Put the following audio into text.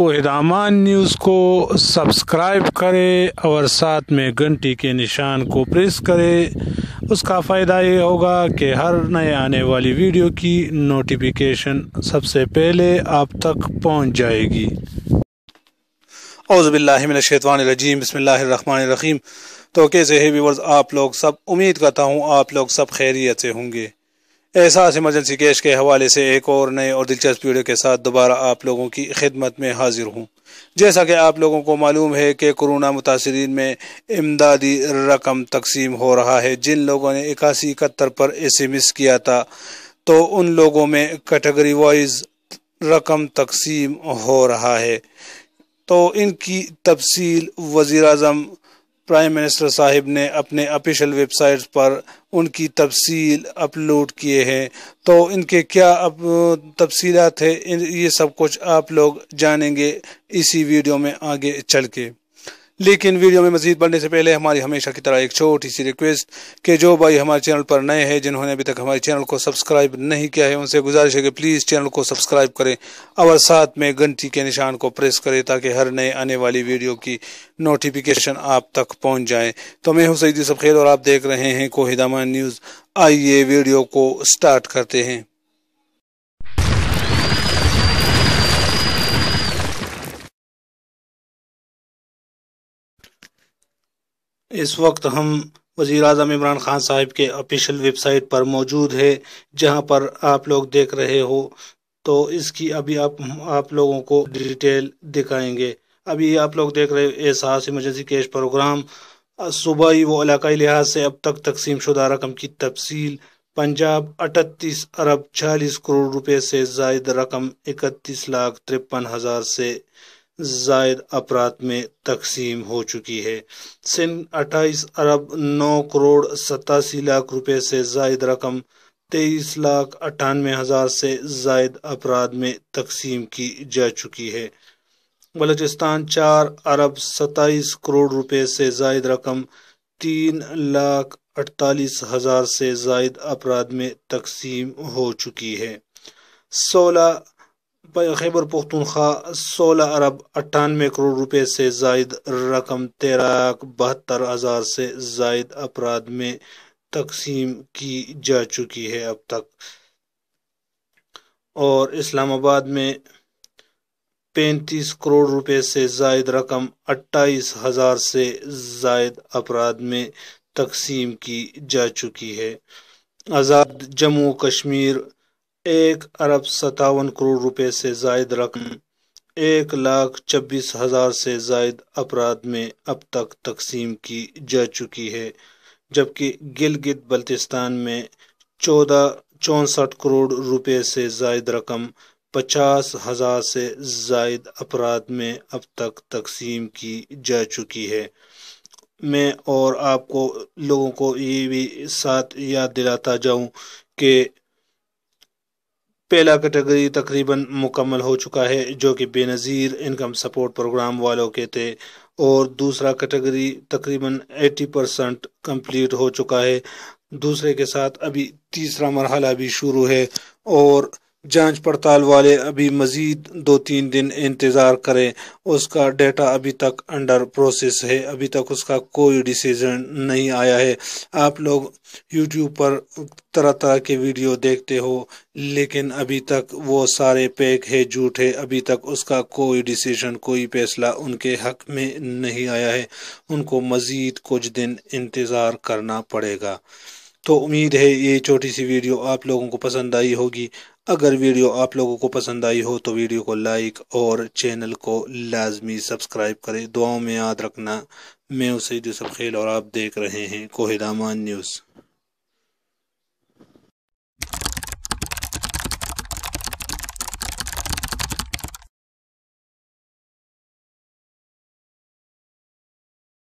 को हिदामान न्यूज़ को सब्सक्राइब करें और साथ में घंटी के निशान को प्रेस करें उसका फ़ायदा ये होगा कि हर नए आने वाली वीडियो की नोटिफिकेशन सबसे पहले आप तक पहुंच जाएगी औज़बिल्लिमिनशैतवानरजीम बसमीम तो कैसे है व्यूवर्स आप लोग सब उम्मीद करता हूँ आप लोग सब खैरियत से होंगे एहसास इमरजेंसी केस के हवाले से एक और नए और दिलचस्प वीडियो के साथ दोबारा आप लोगों की खिदमत में हाजिर हूँ जैसा कि आप लोगों को मालूम है कि कोरोना मुतासरीन में इमदादी रकम तकसीम हो रहा है जिन लोगों ने इक्यासी इकहत्तर पर एस एम एस किया था तो उन लोगों में कैटेगरी वाइज रकम तकसीम हो रहा है तो इनकी तफसील वज़ी अजम प्राइम मिनिस्टर साहिब ने अपने ऑफिशियल वेबसाइट पर उनकी तफसील अपलोड किए हैं तो इनके क्या तफसीत है ये सब कुछ आप लोग जानेंगे इसी वीडियो में आगे चल के लेकिन वीडियो में मजीद बढ़ने से पहले हमारी हमेशा की तरह एक छोटी सी रिक्वेस्ट कि जो भाई हमारे चैनल पर नए हैं जिन्होंने अभी तक हमारे चैनल को सब्सक्राइब नहीं किया है उनसे गुजारिश है कि प्लीज़ चैनल को सब्सक्राइब करें और साथ में घंटी के निशान को प्रेस करें ताकि हर नए आने वाली वीडियो की नोटिफिकेशन आप तक पहुँच जाए तो मैं हूँ सईदी सब खेल और आप देख रहे हैं कोहिदामा न्यूज़ आइए वीडियो को स्टार्ट करते हैं इस वक्त हम वज़ी अजम इमरान खान साहब के ऑफिशियल वेबसाइट पर मौजूद है जहां पर आप लोग देख रहे हो तो इसकी अभी आप आप लोगों को डिटेल दिखाएंगे अभी आप लोग देख रहे हो एहसास इमरजेंसी कैश प्रोग्राम सूबाई वो इलाकई लिहाज से अब तक तकसीम शुदा रकम की तफसील पंजाब अठतीस अरब चालीस करोड़ रुपए से जायद रकम इकतीस लाख तिरपन हज़ार से जायद अपराध में तकसीम हो चुकी है सिंध अट्ठाईस अरब नौ करोड़ सतासी लाख रुपये से जायद रकम तेईस लाख अट्ठानवे हज़ार से जायद अपराध में तकसीम की जा चुकी है बलोचिस्तान चार अरब सताईस करोड़ रुपये से जायद रकम तीन लाख अड़तालीस हज़ार से जायद अपराध में तकसीम हो चुकी है सोलह खैबर पख्तूनख्वा सोलह अरब अट्ठानवे करोड़ रुपये से जायद रकम तेरह लाख बहत्तर हज़ार से जायद अपराध में तकसीम की जा चुकी है अब तक और इस्लामाबाद में पैंतीस करोड़ रुपये से जायद रकम अट्ठाईस हज़ार से जायद अफराद में तकसीम की जा चुकी है आज़ाद जम्मू कश्मीर एक अरब सतावन करोड़ रुपए से जायद रकम एक लाख छब्बीस हज़ार से जायद अपराध में अब तक तकसीम की जा चुकी है जबकि गिलगित बल्तिस्तान में चौदह चौंसठ करोड़ रुपए से जायद रकम पचास हज़ार से जायद अपराध में अब तक तकसीम की जा चुकी है मैं और आपको लोगों को ये भी साथ याद दिलाता जाऊं कि पहला कैटेगरी तकरीबन मुकम्मल हो चुका है जो कि बेनज़ीर इनकम सपोर्ट प्रोग्राम वालों के थे और दूसरा कैटेगरी तकरीबन 80 परसेंट कम्प्लीट हो चुका है दूसरे के साथ अभी तीसरा मरहला भी शुरू है और जांच पड़ताल वाले अभी मजीद दो तीन दिन इंतज़ार करें उसका डेटा अभी तक अंडर प्रोसेस है अभी तक उसका कोई डिसीजन नहीं आया है आप लोग यूट्यूब पर तरह तरह के वीडियो देखते हो लेकिन अभी तक वो सारे पैक है झूठ है अभी तक उसका कोई डिसीजन कोई फैसला उनके हक में नहीं आया है उनको मज़ीद कुछ दिन इंतज़ार करना पड़ेगा तो उम्मीद है ये छोटी सी वीडियो आप लोगों को पसंद आई होगी अगर वीडियो आप लोगों को पसंद आई हो तो वीडियो को लाइक और चैनल को लाजमी सब्सक्राइब करें दुआओं में याद रखना मैं उसे जो सब खेल और आप देख रहे हैं कोहिदामान न्यूज़